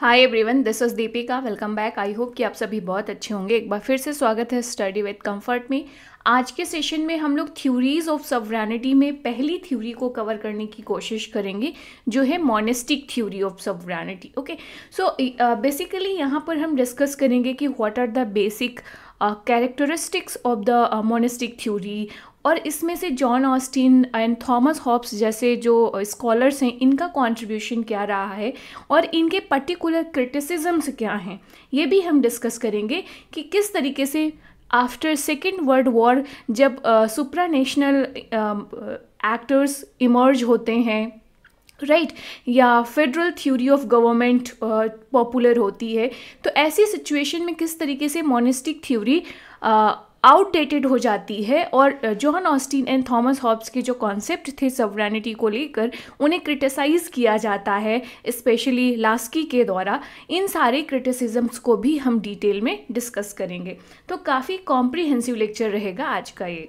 Hi everyone this is Deepika welcome back I hope कि आप सभी बहुत अच्छे होंगे एक बार फिर से स्वागत है स्टडी विद कंफर्ट में आज के सेशन में हम लोग थ्योरीज ऑफ सवरानिटी में पहली थ्योरी को कवर करने की कोशिश करेंगे जो है monistic theory of sovereignty okay so basically यहाँ पर हम डिस्कस करेंगे कि what are the basic characteristics of the monistic theory और इसमें से John Austin and Thomas Hobbes जैसे जो स्कॉलर्स हैं इनका कॉन्ट्रीब्यूशन क्या रहा है और इनके पर्टिकुलर क्रिटिसिजम्स क्या हैं ये भी हम डिस्कस करेंगे कि किस तरीके से आफ्टर सेकेंड वर्ल्ड वॉर जब सुप्रा नेशनल एक्टर्स इमर्ज होते हैं राइट right? या federal theory of government popular होती है तो ऐसी सिचुएशन में किस तरीके से मोनिस्टिक थ्योरी आउटडेटेड हो जाती है और John Austin and Thomas Hobbes के जो कॉन्सेप्ट थे सवरानिटी को लेकर उन्हें क्रिटिसाइज़ किया जाता है स्पेशली लास्की के द्वारा इन सारे क्रिटिसिजम्स को भी हम डिटेल में डिस्कस करेंगे तो काफ़ी कॉम्प्रिहेंसिव लेक्चर रहेगा आज का ये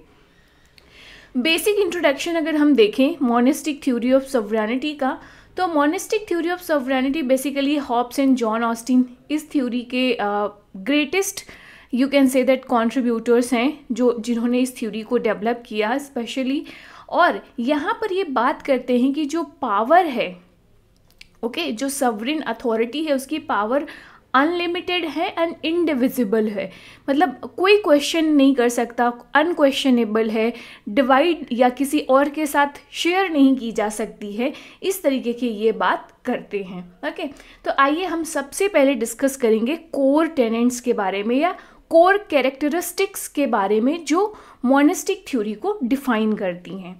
बेसिक इंट्रोडक्शन अगर हम देखें मोनिस्टिक थ्योरी ऑफ सवरानिटी का तो monistic theory of sovereignty basically Hobbes and John Austin इस थ्योरी के greatest uh, you can say that contributors हैं जो जिन्होंने इस थ्योरी को डेवलप किया स्पेशली और यहाँ पर ये बात करते हैं कि जो पावर है ओके okay, जो सवरिन अथॉरिटी है उसकी पावर अनलिमिटेड है एंड इनडिविजिबल है मतलब कोई क्वेश्चन नहीं कर सकता अनक्वेश्चनेबल है डिवाइड या किसी और के साथ शेयर नहीं की जा सकती है इस तरीके की ये बात करते हैं ओके okay? तो आइए हम सबसे पहले डिस्कस करेंगे कोर टेनेंट्स के बारे में या कोर कैरेक्टरिस्टिक्स के बारे में जो मोनिस्टिक थ्योरी को डिफाइन करती हैं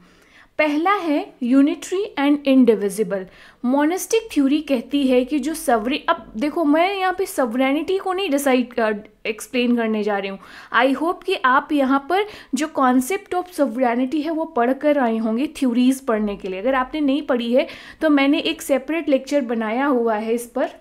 पहला है unitary and indivisible monistic theory कहती है कि जो सवरे अब देखो मैं यहाँ पे सवरेनिटी को नहीं डिसाइड कर एक्सप्लेन करने जा रही हूँ आई होप कि आप यहाँ पर जो कॉन्सेप्ट ऑफ सवरेनिटी है वो पढ़ कर आए होंगे थ्योरीज़ पढ़ने के लिए अगर आपने नहीं पढ़ी है तो मैंने एक सेपरेट लेक्चर बनाया हुआ है इस पर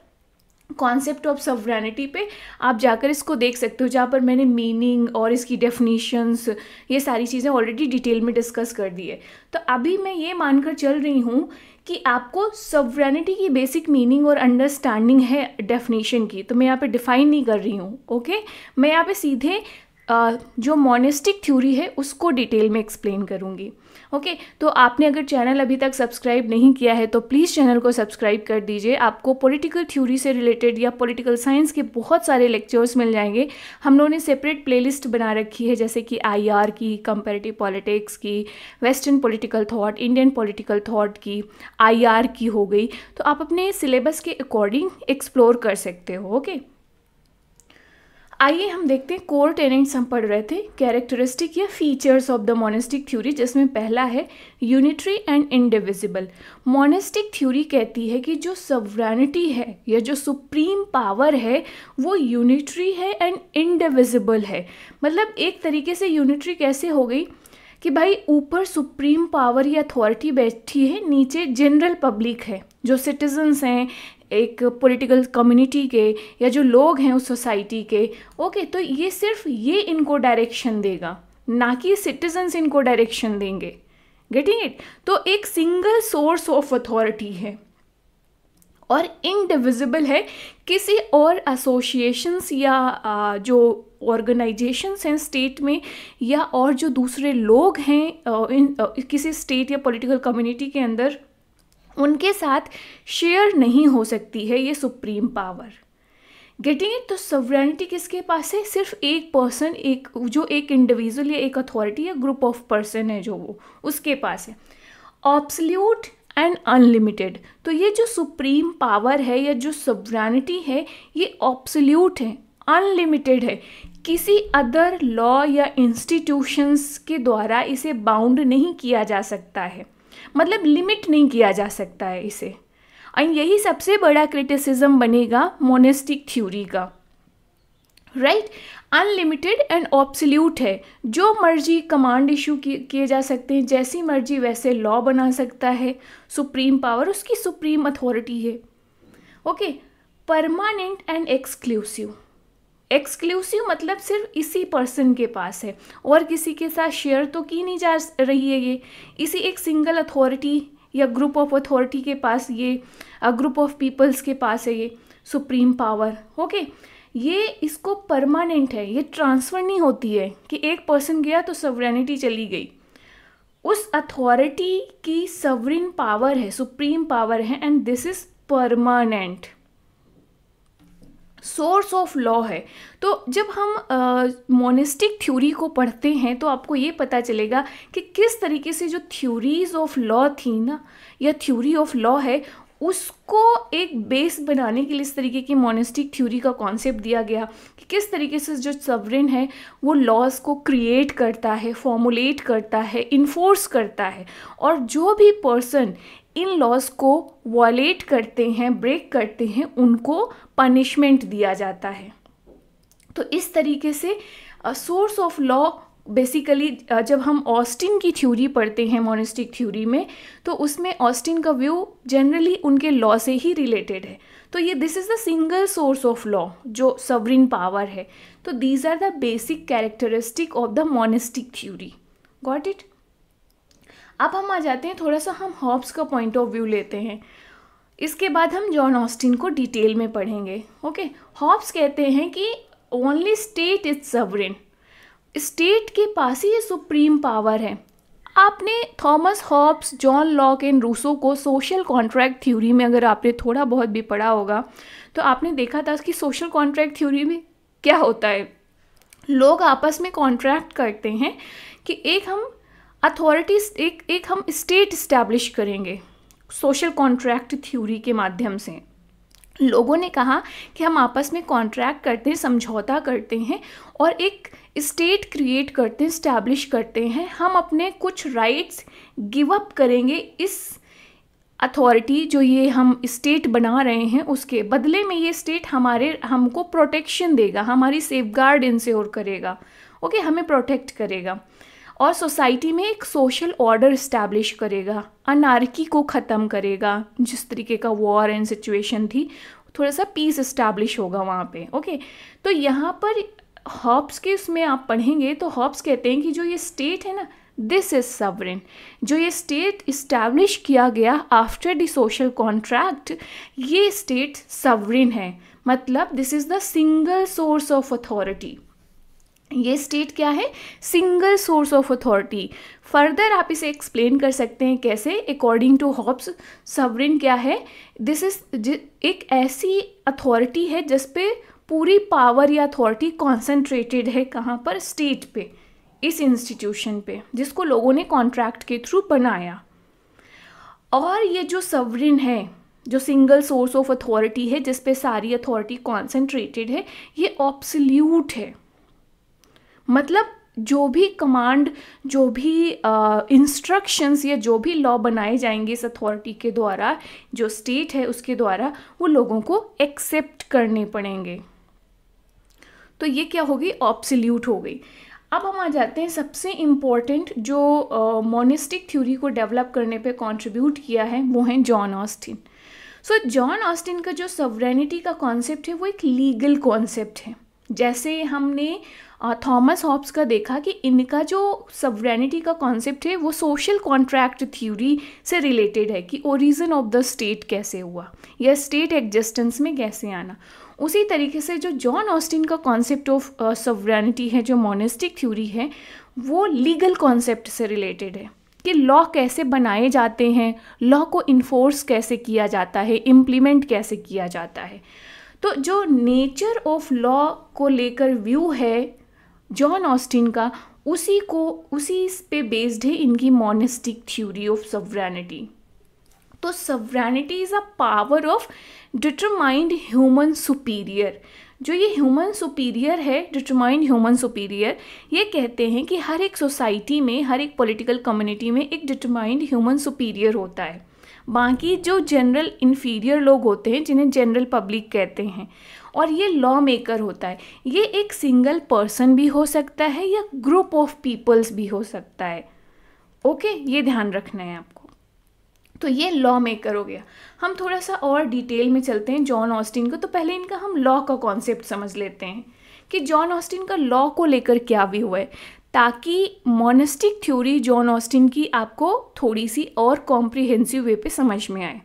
कॉन्सेप्ट ऑफ सवरानिटी पे आप जाकर इसको देख सकते हो जहाँ पर मैंने मीनिंग और इसकी डेफिनेशंस ये सारी चीज़ें ऑलरेडी डिटेल में डिस्कस कर दी है तो अभी मैं ये मानकर चल रही हूँ कि आपको सवरानिटी की बेसिक मीनिंग और अंडरस्टैंडिंग है डेफिनेशन की तो मैं यहाँ पे डिफ़ाइन नहीं कर रही हूँ ओके मैं यहाँ पे सीधे जो मोनिस्टिक थ्योरी है उसको डिटेल में एक्सप्लेन करूँगी ओके तो आपने अगर चैनल अभी तक सब्सक्राइब नहीं किया है तो प्लीज़ चैनल को सब्सक्राइब कर दीजिए आपको पॉलिटिकल थ्योरी से रिलेटेड या पॉलिटिकल साइंस के बहुत सारे लेक्चर्स मिल जाएंगे हम लोगों ने सेपरेट प्लेलिस्ट बना रखी है जैसे कि आईआर की कंपेरेटिव पॉलिटिक्स की western political thought Indian political thought की आई की हो गई तो आप अपने सिलेबस के अकॉर्डिंग एक्सप्लोर कर सकते हो ओके okay? आइए हम देखते हैं कोर टेनेंट्स हम पढ़ रहे थे कैरेक्टरिस्टिक या features of the monistic theory जिसमें पहला है unitary and indivisible monistic theory कहती है कि जो सवरानिटी है या जो सुप्रीम पावर है वो यूनिट्री है एंड इंडिविजिबल है मतलब एक तरीके से यूनिट्री कैसे हो गई कि भाई ऊपर सुप्रीम पावर या अथॉरिटी बैठी है नीचे जनरल पब्लिक है जो सिटीजन्स हैं एक पॉलिटिकल कम्युनिटी के या जो लोग हैं उस सोसाइटी के ओके तो ये सिर्फ ये इनको डायरेक्शन देगा ना कि सिटीजन्स इनको डायरेक्शन देंगे गेटिंग इट तो एक सिंगल सोर्स ऑफ अथॉरिटी है और इनडिविजिबल है किसी और एसोसिएशंस या जो ऑर्गेनाइजेशंस हैं स्टेट में या और जो दूसरे लोग हैं इन किसी स्टेट या पॉलिटिकल कम्युनिटी के अंदर उनके साथ शेयर नहीं हो सकती है ये सुप्रीम पावर गेटिंग इट तो सवरेनिटी किसके पास है सिर्फ एक पर्सन एक जो एक इंडिविजुअल या एक अथॉरिटी या ग्रुप ऑफ पर्सन है जो वो उसके पास है ऑब्सल्यूट एंड अनलिमिटेड तो ये जो सुप्रीम पावर है या जो सब्रानिटी है ये ऑप्सल्यूट है अनलिमिटेड है किसी अदर लॉ या इंस्टीट्यूशंस के द्वारा इसे बाउंड नहीं किया जा सकता है मतलब लिमिट नहीं किया जा सकता है इसे एंड यही सबसे बड़ा क्रिटिसिज्म बनेगा मोनेस्टिक थ्योरी का right right? Unlimited and absolute है जो मर्जी कमांड इशू किए जा सकते हैं जैसी मर्जी वैसे लॉ बना सकता है सुप्रीम पावर उसकी सुप्रीम अथॉरिटी है okay permanent and exclusive exclusive मतलब सिर्फ इसी पर्सन के पास है और किसी के साथ शेयर तो की नहीं जा रही है ये इसी एक सिंगल अथॉरिटी या ग्रुप ऑफ अथॉरिटी के पास ये ग्रुप ऑफ पीपल्स के पास है ये सुप्रीम पावर ओके okay? ये इसको परमानेंट है ये ट्रांसफ़र नहीं होती है कि एक पर्सन गया तो सवरेनिटी चली गई उस अथॉरिटी की सवरिन पावर है सुप्रीम पावर है and this is permanent source of law है तो जब हम मोनिस्टिक uh, थ्योरी को पढ़ते हैं तो आपको ये पता चलेगा कि किस तरीके से जो थ्योरीज ऑफ लॉ थी ना या थ्योरी ऑफ लॉ है उसको एक बेस बनाने के लिए इस तरीके की मोनिस्टिक थ्योरी का कॉन्सेप्ट दिया गया कि किस तरीके से जो सवरिन है वो लॉज को क्रिएट करता है फॉर्मुलेट करता है इन्फोर्स करता है और जो भी पर्सन इन लॉज को वॉलेट करते हैं ब्रेक करते हैं उनको पनिशमेंट दिया जाता है तो इस तरीके से source of law basically uh, जब हम ऑस्टिन की थ्योरी पढ़ते हैं मोनिस्टिक थ्योरी में तो उसमें ऑस्टिन का व्यू जनरली उनके लॉ से ही रिलेटेड है तो ये this is the single source of law जो सवरिन पावर है तो these are the basic characteristic of the monistic theory got it अब हम आ जाते हैं थोड़ा सा हम हॉब्स का पॉइंट ऑफ व्यू लेते हैं इसके बाद हम जॉन ऑस्टिन को डिटेल में पढ़ेंगे ओके okay? हॉब्स कहते हैं कि only state is sovereign state के पास ही ये सुप्रीम पावर है आपने Thomas Hobbes John Locke and Rousseau को सोशल कॉन्ट्रैक्ट थ्योरी में अगर आपने थोड़ा बहुत भी पढ़ा होगा तो आपने देखा था कि सोशल कॉन्ट्रैक्ट थ्योरी में क्या होता है लोग आपस में कॉन्ट्रैक्ट करते हैं कि एक हम अथॉरिटी एक एक हम स्टेट इस्टेब्लिश करेंगे सोशल कॉन्ट्रैक्ट थ्योरी के माध्यम से लोगों ने कहा कि हम आपस में कॉन्ट्रैक्ट करते हैं समझौता करते हैं और एक स्टेट क्रिएट करते हैं इस्टेब्लिश करते हैं हम अपने कुछ राइट्स गिव अप करेंगे इस अथॉरिटी जो ये हम स्टेट बना रहे हैं उसके बदले में ये स्टेट हमारे हमको प्रोटेक्शन देगा हमारी सेफ गार्ड इंस्योर करेगा ओके हमें प्रोटेक्ट करेगा और सोसाइटी में एक सोशल ऑर्डर इस्टेब्लिश करेगा अनारकी को ख़त्म करेगा जिस तरीके का वॉर एंड सिचुएशन थी थोड़ा सा पीस इस्टेब्लिश होगा वहाँ पे ओके तो यहाँ पर हॉब्स के उसमें आप पढ़ेंगे तो हॉब्स कहते हैं कि जो ये स्टेट है ना दिस इज़ सवरिन जो ये स्टेट इस्टेब्लिश किया गया आफ्टर द सोशल कॉन्ट्रैक्ट ये स्टेट सवरिन है मतलब this is the single source of authority ये स्टेट क्या है single source of authority further आप इसे एक्सप्लेन कर सकते हैं कैसे अकॉर्डिंग टू हॉब्स सवरिन क्या है दिस इज एक ऐसी अथॉरिटी है जिस पे पूरी पावर या अथॉरिटी कॉन्सेंट्रेटेड है कहाँ पर स्टेट पे इस इंस्टीट्यूशन पे जिसको लोगों ने कॉन्ट्रैक्ट के थ्रू बनाया और ये जो सवरिन है जो सिंगल सोर्स ऑफ अथॉरिटी है जिस पे सारी अथॉरिटी कॉन्सेंट्रेटेड है ये ऑप्सल्यूट है मतलब जो भी कमांड जो भी इंस्ट्रक्शंस या जो भी लॉ बनाए जाएंगे इस अथॉरिटी के द्वारा जो स्टेट है उसके द्वारा वो लोगों को एक्सेप्ट करने पड़ेंगे तो ये क्या होगी ऑप्सिल्यूट हो गई अब हम आ जाते हैं सबसे इम्पॉर्टेंट जो मोनिस्टिक uh, थ्योरी को डेवलप करने पे कंट्रीब्यूट किया है वो हैं John Austin so John Austin का जो सवरेनिटी का कॉन्सेप्ट है वो एक लीगल कॉन्सेप्ट है जैसे हमने थॉमस uh, हॉब्स का देखा कि इनका जो सवरेनिटी का कॉन्सेप्ट है वो सोशल कॉन्ट्रैक्ट थ्योरी से रिलेटेड है कि ओरिजिन ऑफ द स्टेट कैसे हुआ या स्टेट एग्जिस्टेंस में कैसे आना उसी तरीके से जो जॉन ऑस्टिन का कॉन्सेप्ट ऑफ सवरानिटी है जो मोनिस्टिक थ्योरी है वो लीगल कॉन्सेप्ट से रिलेटेड है कि लॉ कैसे बनाए जाते हैं लॉ को इन्फोर्स कैसे किया जाता है इम्प्लीमेंट कैसे किया जाता है तो जो नेचर ऑफ लॉ को लेकर व्यू है जॉन ऑस्टिन का उसी को उसी पे बेस्ड है इनकी मोनिस्टिक थ्योरी ऑफ सवरानिटी तो sovereignty is a power of determined human superior जो ये ह्यूमन सुपीरियर है डिटरमाइंड ह्यूमन सुपीरियर ये कहते हैं कि हर एक सोसाइटी में हर एक पॉलिटिकल कम्युनिटी में एक डिटरमाइंड ह्यूमन सुपीरियर होता है बाकी जो जनरल इन्फीरियर लोग होते हैं जिन्हें जनरल पब्लिक कहते हैं और ये लॉ मेकर होता है ये एक सिंगल पर्सन भी हो सकता है या ग्रुप ऑफ पीपल्स भी हो सकता है ओके ये ध्यान रखना है आपको तो ये लॉ मेकर हो गया हम थोड़ा सा और डिटेल में चलते हैं जॉन ऑस्टिन को तो पहले इनका हम लॉ का कॉन्सेप्ट समझ लेते हैं कि जॉन ऑस्टिन का लॉ को लेकर क्या हुआ है ताकि मोनिस्टिक थ्योरी जॉन ऑस्टिन की आपको थोड़ी सी और कॉम्प्रिहेंसिव वे पे समझ में आए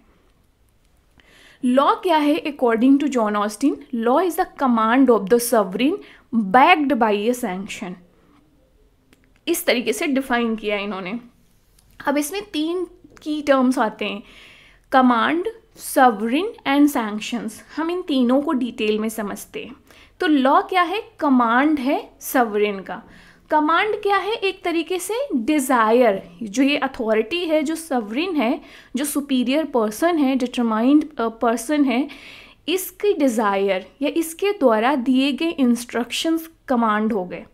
लॉ क्या है according to John Austin law is the command of the sovereign backed by a sanction इस तरीके से डिफाइन किया इन्होंने अब इसमें तीन की टर्म्स आते हैं कमांड सवरिन एंड सैंक्शंस हम इन तीनों को डिटेल में समझते हैं तो लॉ क्या है कमांड है सवरिन का कमांड क्या है एक तरीके से डिज़ायर जो ये अथॉरिटी है जो सवरिन है जो सुपीरियर पर्सन है डिटरमाइंड पर्सन uh, है इसकी डिज़ायर या इसके द्वारा दिए गए इंस्ट्रक्शंस कमांड हो गए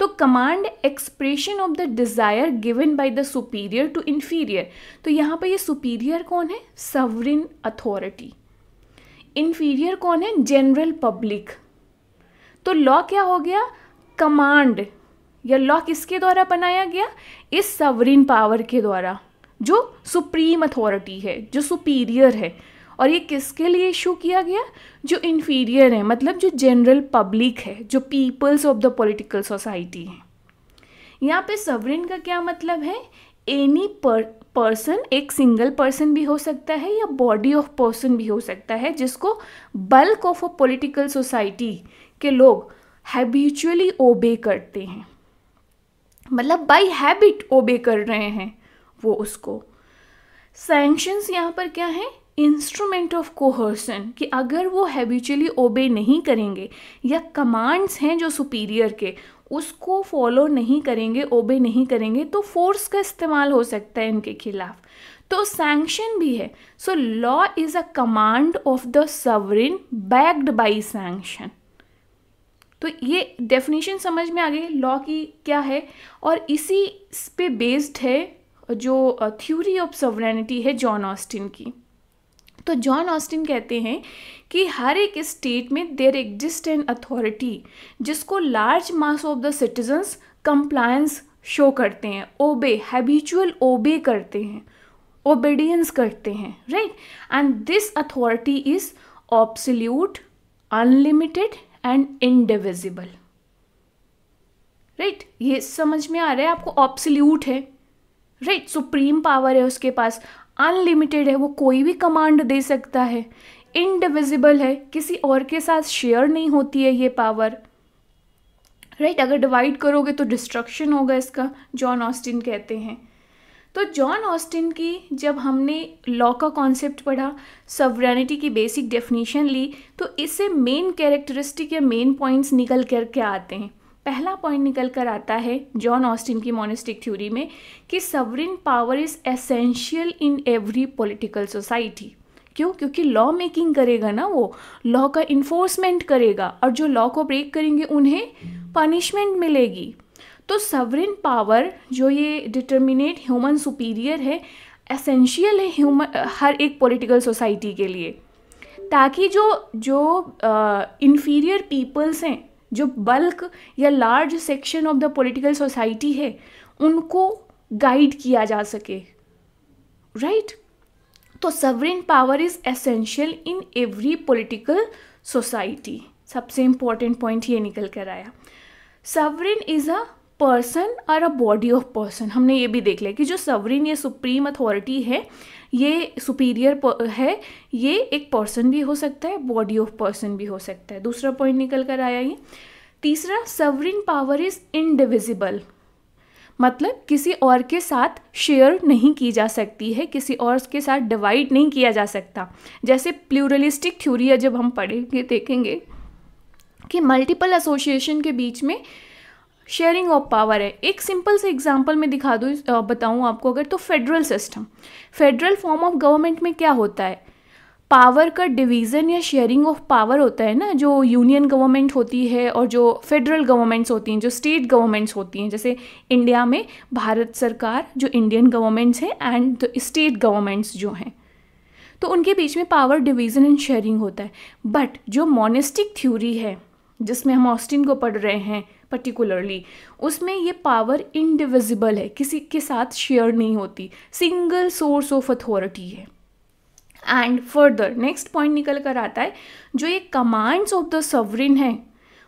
तो command expression of the desire given by the superior to inferior तो यहाँ पर ये सुपीरियर कौन है सवरिन अथॉरिटी इन्फीरियर कौन है जनरल पब्लिक तो लॉ क्या हो गया कमांड या लॉ किसके द्वारा बनाया गया इस सवरिन पावर के द्वारा जो सुप्रीम अथॉरिटी है जो सुपीरियर है और ये किसके लिए इशू किया गया जो इन्फीरियर है मतलब जो जनरल पब्लिक है जो peoples of the political society है यहाँ पे सवरिन का क्या मतलब है एनी पर्सन एक सिंगल पर्सन भी हो सकता है या बॉडी ऑफ पर्सन भी हो सकता है जिसको bulk of a political society के लोग हैबिचुअली ओबे करते हैं मतलब बाय हैबिट ओबे कर रहे हैं वो उसको सैंक्शंस यहाँ पर क्या है इंस्ट्रूमेंट ऑफ कोहर्सन कि अगर वो हैबिचुअली ओबे नहीं करेंगे या कमांड्स हैं जो सुपीरियर के उसको फॉलो नहीं करेंगे ओबे नहीं करेंगे तो फोर्स का इस्तेमाल हो सकता है इनके खिलाफ तो सैंक्शन भी है so law is a command of the sovereign backed by sanction तो ये डेफिनेशन समझ में आ गई लॉ की क्या है और इसी पे बेस्ड है जो थ्योरी ऑफ सवरेनिटी है जॉन ऑस्टिन की तो जॉन ऑस्टिन कहते हैं कि हर एक स्टेट में देर एग्जिस्ट एन अथॉरिटी जिसको large mass of the citizens compliance show करते हैं ओबे हैबिचुअल ओबे करते हैं ओबेडियंस करते हैं right and this authority is absolute unlimited and indivisible right ये समझ में आ रहा है आपको ऑब्सल्यूट है राइट सुप्रीम पावर है उसके पास अनलिमिटेड है वो कोई भी कमांड दे सकता है इनडिविजिबल है किसी और के साथ शेयर नहीं होती है ये पावर राइट right? अगर डिवाइड करोगे तो डिस्ट्रक्शन होगा इसका जॉन ऑस्टिन कहते हैं तो जॉन ऑस्टिन की जब हमने लॉ का कॉन्सेप्ट पढ़ा सवरेनिटी की बेसिक डेफिनेशन ली तो इससे मेन कैरेक्टरिस्टिक या मेन पॉइंट्स निकल करके आते हैं पहला पॉइंट निकल कर आता है जॉन ऑस्टिन की मोनिस्टिक थ्योरी में कि sovereign power is essential in every political society क्यों क्योंकि लॉ मेकिंग करेगा ना वो लॉ का इन्फोर्समेंट करेगा और जो लॉ को ब्रेक करेंगे उन्हें पनिशमेंट मिलेगी तो सवरिन पावर जो ये डिटर्मिनेट ह्यूमन सुपीरियर है एसेंशियल है ह्यूमन हर एक पॉलिटिकल सोसाइटी के लिए ताकि जो जो इन्फीरियर पीपल्स हैं जो बल्क या large section of the political society है उनको गाइड किया जा सके राइट right? तो sovereign power is essential in every political society सबसे इंपॉर्टेंट पॉइंट ये निकल कर आया सवरेन इज़ अ पर्सन और अ बॉडी ऑफ पर्सन हमने ये भी देख लिया कि जो सवरेन या सुप्रीम अथॉरिटी है ये सुपीरियर है ये एक पर्सन भी हो सकता है बॉडी ऑफ पर्सन भी हो सकता है दूसरा पॉइंट निकल कर आया ये तीसरा सवरिन पावर इज इनडिविजिबल मतलब किसी और के साथ शेयर नहीं की जा सकती है किसी और के साथ डिवाइड नहीं किया जा सकता जैसे प्लूरलिस्टिक थ्योरी जब हम पढ़ेंगे देखेंगे कि मल्टीपल एसोसिएशन के बीच में शेयरिंग ऑफ पावर है एक सिंपल से एग्जांपल में दिखा दूँ बताऊँ आपको अगर तो federal system federal form of government में क्या होता है पावर का डिवीज़न या शेयरिंग ऑफ पावर होता है ना जो यूनियन गवर्नमेंट होती है और जो फेडरल गवर्नमेंट्स होती हैं जो स्टेट गवर्नमेंट्स होती हैं जैसे इंडिया में भारत सरकार जो इंडियन गवर्नमेंट्स हैं एंड स्टेट गवर्नमेंट्स जो हैं तो उनके बीच में पावर डिवीज़न एंड शेयरिंग होता है बट जो मोनिस्टिक थ्योरी है जिसमें हम ऑस्टिन को पढ़ रहे हैं पर्टिकुलरली उसमें ये पावर इनडिविजिबल है किसी के साथ शेयर नहीं होती सिंगल सोर्स ऑफ अथॉरिटी है एंड फर्दर नेक्स्ट पॉइंट निकल कर आता है जो ये कमांड्स ऑफ द सवरिन है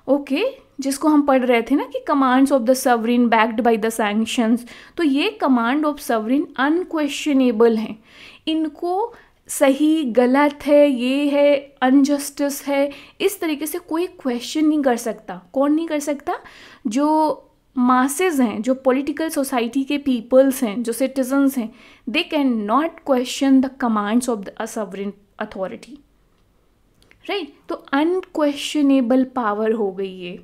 ओके okay, जिसको हम पढ़ रहे थे ना कि commands of the sovereign backed by the sanctions तो ये कमांड ऑफ सवरिन अनक्वेश्चनेबल हैं इनको सही गलत है ये है अनजस्टिस है इस तरीके से कोई क्वेश्चन नहीं कर सकता कौन नहीं कर सकता जो मासेज हैं जो पॉलिटिकल सोसाइटी के पीपल्स हैं जो सिटीजन्स हैं they can not question the commands of the sovereign authority right तो अनक्वेश्चनेबल पावर हो गई ये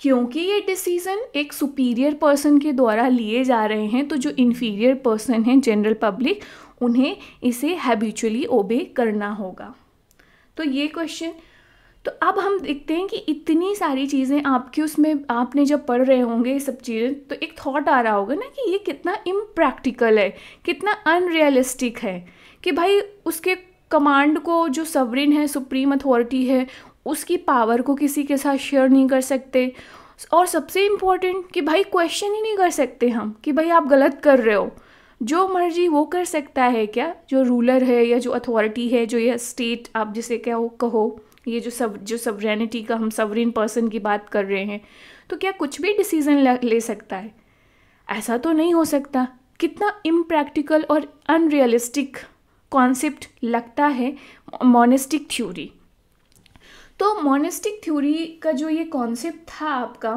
क्योंकि ये डिसीज़न एक सुपीरियर पर्सन के द्वारा लिए जा रहे हैं तो जो इन्फीरियर पर्सन है जनरल पब्लिक उन्हें इसे हैबिचुअली ओबे करना होगा तो ये क्वेश्चन तो अब हम देखते हैं कि इतनी सारी चीज़ें आपकी उसमें आपने जब पढ़ रहे होंगे ये सब चीज़ें तो एक थॉट आ रहा होगा ना कि ये कितना इम्प्रैक्टिकल है कितना अनरियलिस्टिक है कि भाई उसके कमांड को जो सवरिन है सुप्रीम अथॉरिटी है उसकी पावर को किसी के साथ शेयर नहीं कर सकते और सबसे इम्पॉर्टेंट कि भाई क्वेश्चन ही नहीं कर सकते हम कि भाई आप गलत कर रहे हो जो मर्जी वो कर सकता है क्या जो रूलर है या जो अथॉरिटी है जो यह स्टेट आप जिसे क्या कहो ये जो सब जो सवरेनिटी का हम सवरीन पर्सन की बात कर रहे हैं तो क्या कुछ भी डिसीज़न ले सकता है ऐसा तो नहीं हो सकता कितना इम्प्रैक्टिकल और अनरियलिस्टिक कॉन्सेप्ट लगता है मोनिस्टिक थ्योरी तो मोनिस्टिक थ्योरी का जो ये कॉन्सेप्ट था आपका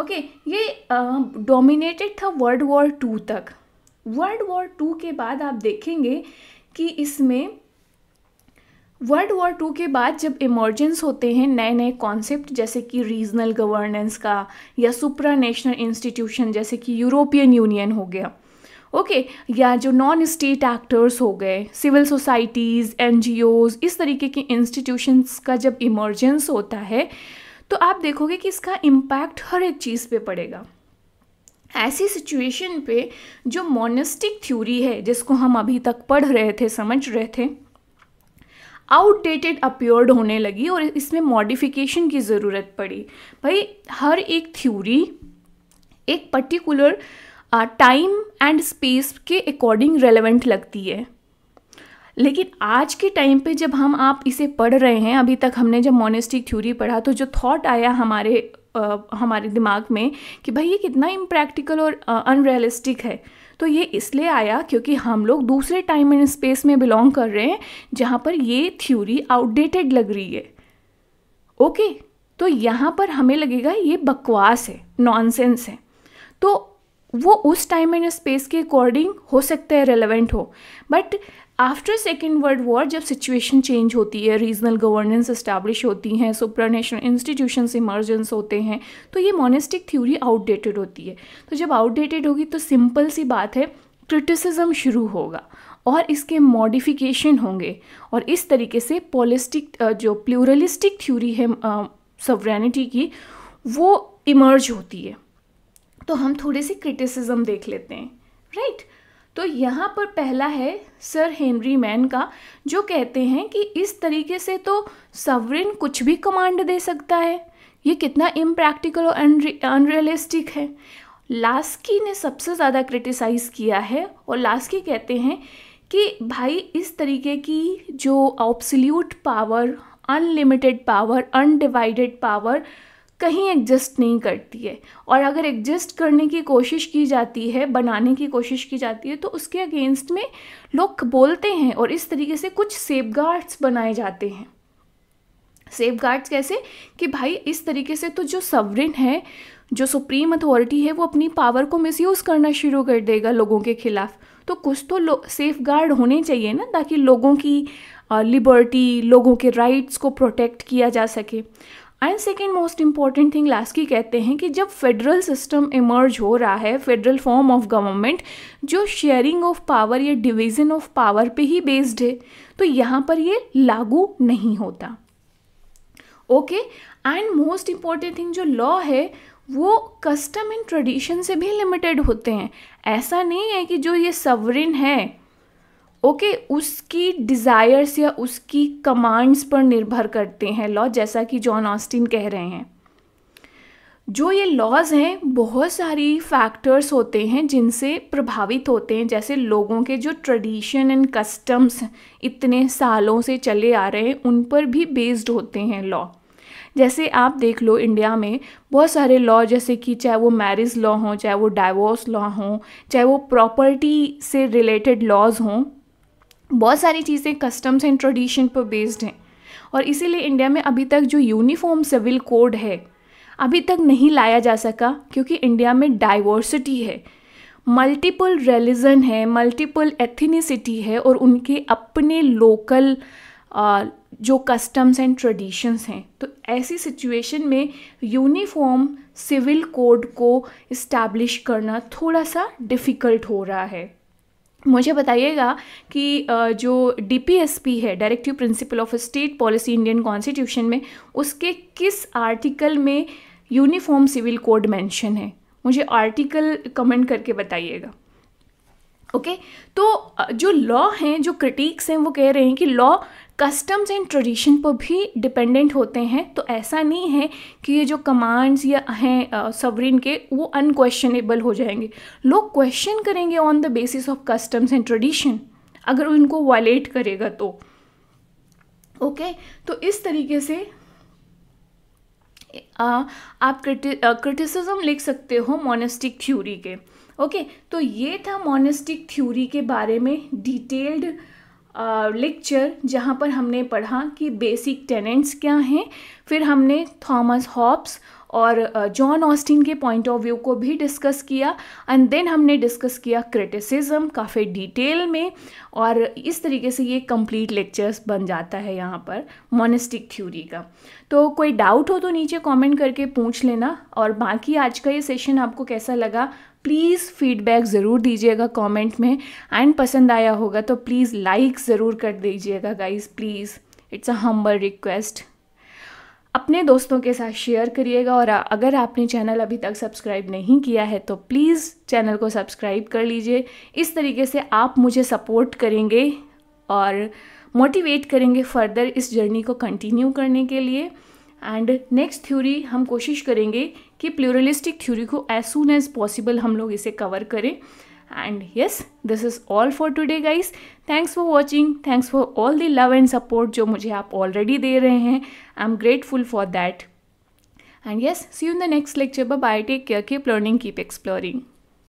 ओके okay, ये डोमिनेटेड था वर्ल्ड वॉर टू तक वर्ल्ड वॉर टू के बाद आप देखेंगे कि इसमें वर्ल्ड वॉर टू के बाद जब इमरजेंस होते हैं नए नए कॉन्सेप्ट जैसे कि रीजनल गवर्नेंस का या सुप्रा नेशनल इंस्टीट्यूशन जैसे कि यूरोपियन यूनियन हो गया ओके okay, या जो नॉन स्टेट एक्टर्स हो गए सिविल सोसाइटीज़ एन इस तरीके के इंस्टीट्यूशंस का जब इमरजेंस होता है तो आप देखोगे कि इसका इम्पैक्ट हर एक चीज़ पे पड़ेगा ऐसी सिचुएशन पे जो मोनिस्टिक थ्योरी है जिसको हम अभी तक पढ़ रहे थे समझ रहे थे आउटडेटेड अपियर्ड होने लगी और इसमें मॉडिफिकेशन की ज़रूरत पड़ी भाई हर एक थ्योरी एक पर्टिकुलर टाइम एंड स्पेस के अकॉर्डिंग रेलेवेंट लगती है लेकिन आज के टाइम पे जब हम आप इसे पढ़ रहे हैं अभी तक हमने जब मोनिस्टिक थ्योरी पढ़ा तो जो थॉट आया हमारे हमारे दिमाग में कि भाई ये कितना इम्प्रैक्टिकल और अनरियलिस्टिक है तो ये इसलिए आया क्योंकि हम लोग दूसरे टाइम एंड स्पेस में बिलोंग कर रहे हैं जहाँ पर ये थ्योरी आउटडेटेड लग रही है ओके तो यहाँ पर हमें लगेगा ये बकवास है नॉनसेंस है तो वो उस टाइम एंड स्पेस के अकॉर्डिंग हो सकता है रेलेवेंट हो but after second world war जब सिचुएशन चेंज होती है रीजनल गवर्नेंस इस्टेब्लिश होती हैं सुपरनेशनल इंस्टीट्यूशन इमर्जेंस होते हैं तो ये मोनिस्टिक थ्योरी आउटडेटेड होती है तो जब आउटडेटेड होगी तो सिंपल सी बात है क्रिटिसिज्म शुरू होगा और इसके मॉडिफिकेशन होंगे और इस तरीके से पॉलिस्टिक जो प्लूरलिस्टिक थ्योरी है सवरेनिटी की वो इमर्ज होती है तो हम थोड़े से क्रिटिसिज्म देख लेते हैं राइट right? तो यहाँ पर पहला है सर हेनरी मैन का जो कहते हैं कि इस तरीके से तो सवरिन कुछ भी कमांड दे सकता है ये कितना इम्प्रैक्टिकल और अनरियलिस्टिक है लास्की ने सबसे ज़्यादा क्रिटिसाइज़ किया है और लास्की कहते हैं कि भाई इस तरीके की जो absolute power unlimited power undivided power कहीं एग्जिस्ट नहीं करती है और अगर एग्जिस्ट करने की कोशिश की जाती है बनाने की कोशिश की जाती है तो उसके अगेंस्ट में लोग बोलते हैं और इस तरीके से कुछ सेफ बनाए जाते हैं सेफ कैसे कि भाई इस तरीके से तो जो सवरिन है जो सुप्रीम अथॉरिटी है वो अपनी पावर को मिसयूज़ करना शुरू कर देगा लोगों के ख़िलाफ़ तो कुछ तो सेफ गार्ड होने चाहिए ना ताकि लोगों की लिबर्टी लोगों के राइट्स को प्रोटेक्ट किया जा सके and second most important thing Laski कहते हैं कि जब फेडरल सिस्टम इमर्ज हो रहा है फेडरल फॉर्म ऑफ गवर्नमेंट जो शेयरिंग ऑफ पावर या डिवीज़न ऑफ पावर पे ही बेस्ड है तो यहाँ पर ये लागू नहीं होता okay and most important thing जो लॉ है वो कस्टम एंड ट्रेडिशन से भी लिमिटेड होते हैं ऐसा नहीं है कि जो ये सवरिन है ओके okay, उसकी डिज़ायर्स या उसकी कमांड्स पर निर्भर करते हैं लॉ जैसा कि जॉन ऑस्टिन कह रहे हैं जो ये लॉज हैं बहुत सारी फैक्टर्स होते हैं जिनसे प्रभावित होते हैं जैसे लोगों के जो ट्रेडिशन एंड कस्टम्स इतने सालों से चले आ रहे हैं उन पर भी बेस्ड होते हैं लॉ जैसे आप देख लो इंडिया में बहुत सारे लॉ जैसे कि चाहे वो मैरिज लॉ हो चाहे वो डाइवोर्स लॉ हो चाहे वो प्रॉपर्टी से रिलेटेड लॉज हों बहुत सारी चीज़ें कस्टम्स एंड ट्रेडिशन पर बेस्ड हैं और इसीलिए इंडिया में अभी तक जो यूनिफॉर्म सिविल कोड है अभी तक नहीं लाया जा सका क्योंकि इंडिया में डाइवर्सिटी है मल्टीपल रिलीजन है मल्टीपल एथनीसिटी है और उनके अपने लोकल जो कस्टम्स एंड ट्रेडिशंस हैं तो ऐसी सिचुएशन में यूनिफॉर्म सिविल कोड को इस्टेब्लिश करना थोड़ा सा डिफ़िकल्ट हो रहा है मुझे बताइएगा कि जो डी है directive principle of state policy Indian constitution में उसके किस आर्टिकल में यूनिफॉर्म सिविल कोड मेंशन है मुझे आर्टिकल कमेंट करके बताइएगा ओके okay? तो जो लॉ हैं जो क्रिटिक्स हैं वो कह रहे हैं कि लॉ कस्टम्स एंड ट्रेडिशन पर भी डिपेंडेंट होते हैं तो ऐसा नहीं है कि ये जो कमांड्स या हैं सवरिन के वो अनक्वेश्चनेबल हो जाएंगे लोग क्वेश्चन करेंगे on the basis of customs and tradition अगर उनको वायलेट करेगा तो ओके okay? तो इस तरीके से आ, आप क्रिटिसिज्म लिख सकते हो मोनेस्टिक थ्योरी के ओके okay? तो ये था मोनिस्टिक थ्योरी के बारे में डिटेल्ड लेक्चर जहाँ पर हमने पढ़ा कि बेसिक टेनेंट्स क्या हैं फिर हमने थॉमस हॉब्स और जॉन ऑस्टिन के पॉइंट ऑफ व्यू को भी डिस्कस किया एंड देन हमने डिस्कस किया क्रिटिसिज्म काफ़ी डिटेल में और इस तरीके से ये कंप्लीट लेक्चर्स बन जाता है यहाँ पर मोनिस्टिक थ्योरी का तो कोई डाउट हो तो नीचे कमेंट करके पूछ लेना और बाकी आज का ये सेशन आपको कैसा लगा प्लीज़ फीडबैक ज़रूर दीजिएगा कमेंट में एंड पसंद आया होगा तो प्लीज़ लाइक ज़रूर कर दीजिएगा guys please it's a humble request अपने दोस्तों के साथ शेयर करिएगा और अगर आपने चैनल अभी तक सब्सक्राइब नहीं किया है तो प्लीज़ चैनल को सब्सक्राइब कर लीजिए इस तरीके से आप मुझे सपोर्ट करेंगे और मोटिवेट करेंगे फर्दर इस जर्नी को कंटिन्यू करने के लिए एंड नेक्स्ट थ्योरी हम कोशिश करेंगे कि प्लूरलिस्टिक थ्योरी को एज सुन एज पॉसिबल हम लोग इसे कवर करें and yes this is all for today guys thanks for watching thanks for all the love and support जो मुझे आप ऑलरेडी दे रहे हैं I am grateful for that and yes see you in the next lecture bye take care keep learning keep exploring